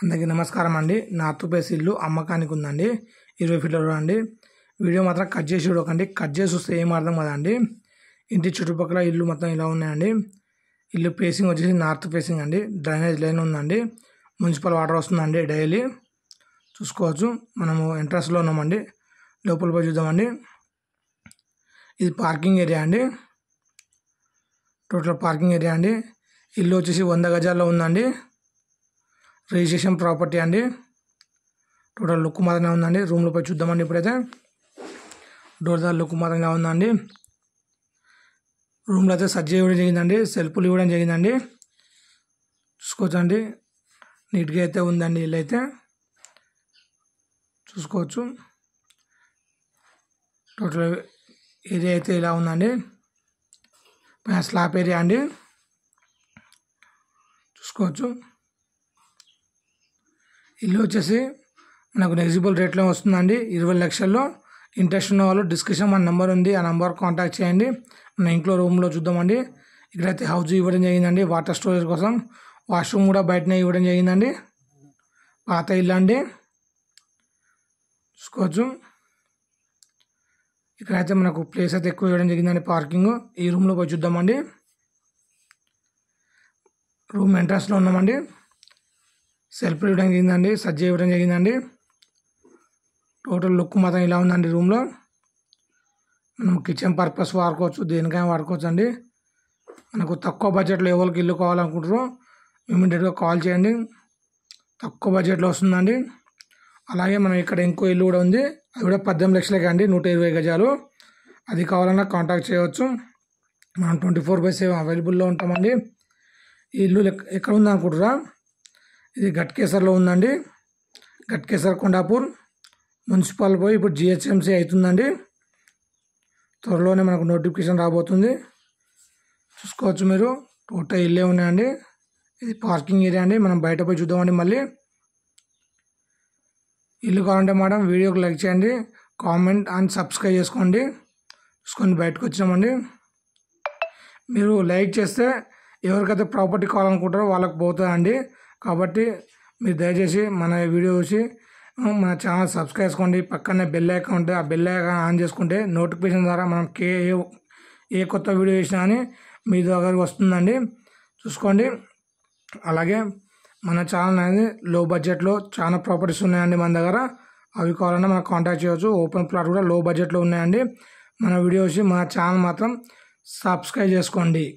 అందరికీ నమస్కారం అండి నా అత్తుపేసి ఇల్లు అమ్మకానికి ఉందండి ఇరవై ఫీట్ల రోడ్ అండి వీడియో మాత్రం కట్ చేసి చూడకండి కట్ చేసి వస్తే ఏం అర్థం కదండి ఇంటి చుట్టుపక్కల ఇల్లు మొత్తం ఇలా ఉన్నాయండి ఇల్లు ఫేసింగ్ వచ్చేసి నార్త్ ఫేసింగ్ అండి డ్రైనేజ్ లైన్ ఉందండి మున్సిపల్ వాటర్ వస్తుందండి డైలీ చూసుకోవచ్చు మనము ఎంట్రన్స్లో ఉన్నామండి లోపల పోయి చూద్దామండి ఇది పార్కింగ్ ఏరియా అండి టోటల్ పార్కింగ్ ఏరియా అండి ఇల్లు వచ్చేసి వంద గజాల్లో ఉందండి రిజిస్ట్రేషన్ ప్రాపర్టీ అండి టోటల్ లుక్ మాత్రమే ఉందండి రూమ్లోపై చూద్దామండి ఇప్పుడైతే డోర్ దా లుక్ మాత్రంగా ఉందండి రూమ్లో అయితే సజ్జ ఇవ్వడం జరిగిందండి సెల్ఫ్లు ఇవ్వడం జరిగిందండి చూసుకోవచ్చండి నీట్గా అయితే ఉందండి ఇల్లు అయితే చూసుకోవచ్చు టోటల్ ఏరియా అయితే ఇలా ఉందండి స్లాబ్ ఏరియా అండి చూసుకోవచ్చు ఇల్లు వచ్చేసి మనకు నెగ్జిబుల్ రేట్లో వస్తుందండి ఇరవై లక్షల్లో ఇంట్రెస్ట్ ఉన్న వాళ్ళు డిస్క్రిప్షన్ మన నెంబర్ ఉంది ఆ నెంబర్ కాంటాక్ట్ చేయండి మన ఇంట్లో రూమ్లో చూద్దామండి ఇక్కడైతే హౌస్ ఇవ్వడం జరిగిందండి వాటర్ స్టోరేజ్ కోసం వాష్రూమ్ కూడా బయటనే ఇవ్వడం జరిగిందండి పాత ఇల్లు అండి చూసుకోవచ్చు ఇక్కడైతే మనకు ప్లేస్ అయితే ఎక్కువ ఇవ్వడం జరిగిందండి పార్కింగ్ ఈ రూమ్లో పోయి చూద్దామండి రూమ్ ఎంట్రన్స్లో ఉన్నామండి సెల్ఫ్ ఇవ్వడం జరిగిందండి సజ్జ ఇవ్వడం జరిగిందండి టోటల్ లుక్ మాత్రం ఇలా ఉందండి రూమ్లో మనం కిచెన్ పర్పస్ వాడుకోవచ్చు దేనికైనా వాడుకోవచ్చు అండి మనకు తక్కువ బడ్జెట్లో ఎవరికి ఇల్లు కావాలనుకుంటారో ఇమీడియట్గా కాల్ చేయండి తక్కువ బడ్జెట్లో వస్తుందండి అలాగే మనం ఇక్కడ ఇంకో ఇల్లు కూడా ఉంది అది కూడా పద్దెనిమిది లక్షలే అండి నూట ఇరవై గజాలు అది కావాలన్నా కాంటాక్ట్ చేయవచ్చు మనం ట్వంటీ ఫోర్ బై సెవెన్ అవైలబుల్లో ఉంటామండి ఈ ఇల్లు ఎక్కడ ఉంది అనుకుంటురా ఇది ఘట్కేసర్లో ఉందండి ఘట్కేసర్ కొండాపూర్ మున్సిపల్ పోయి ఇప్పుడు జిహెచ్ఎంసీ అవుతుందండి త్వరలోనే మనకు నోటిఫికేషన్ రాబోతుంది చూసుకోవచ్చు మీరు టోటల్ ఇల్లే ఉన్నాయండి ఇది పార్కింగ్ ఏరియా అండి మనం బయట పోయి చూద్దామండి మళ్ళీ ఇల్లు కావాలంటే మేడం వీడియోకి లైక్ చేయండి కామెంట్ అండ్ సబ్స్క్రైబ్ చేసుకోండి చూసుకొని బయటకు వచ్చినామండి మీరు లైక్ చేస్తే ఎవరికైతే ప్రాపర్టీ కావాలనుకుంటారో వాళ్ళకి పోతుందండి కాబట్టి మీరు దయచేసి మన వీడియో చూసి మన ఛానల్ సబ్స్క్రైబ్ చేసుకోండి పక్కనే బెల్ ఐకాన్ ఉంటే ఆ బెల్ ఐకాన్ ఆన్ చేసుకుంటే నోటిఫికేషన్ ద్వారా మనం కే ఏ కొత్త వీడియో వేసినా అని మీ దగ్గర వస్తుందండి చూసుకోండి అలాగే మన ఛానల్ అనేది లో బడ్జెట్లో చాలా ప్రాపర్టీస్ ఉన్నాయండి మన దగ్గర అవి కావాలన్నా మనం కాంటాక్ట్ చేయవచ్చు ఓపెన్ ప్లాట్ కూడా లో బడ్జెట్లో ఉన్నాయండి మన వీడియోస్ మన ఛానల్ మాత్రం సబ్స్క్రైబ్ చేసుకోండి